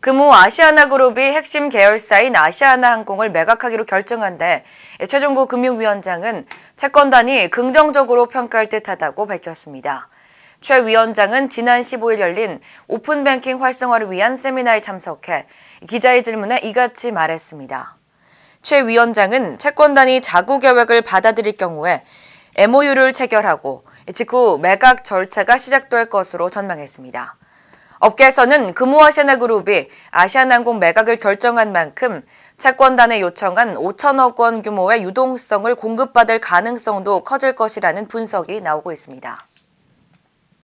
금호 아시아나 그룹이 핵심 계열사인 아시아나 항공을 매각하기로 결정한데 최종구 금융위원장은 채권단이 긍정적으로 평가할 듯하다고 밝혔습니다. 최 위원장은 지난 15일 열린 오픈뱅킹 활성화를 위한 세미나에 참석해 기자의 질문에 이같이 말했습니다. 최 위원장은 채권단이 자구 계획을 받아들일 경우에 MOU를 체결하고 직후 매각 절차가 시작될 것으로 전망했습니다. 업계에서는 금호아시아나그룹이 아시아나항공 매각을 결정한 만큼 채권단에 요청한 5천억 원 규모의 유동성을 공급받을 가능성도 커질 것이라는 분석이 나오고 있습니다.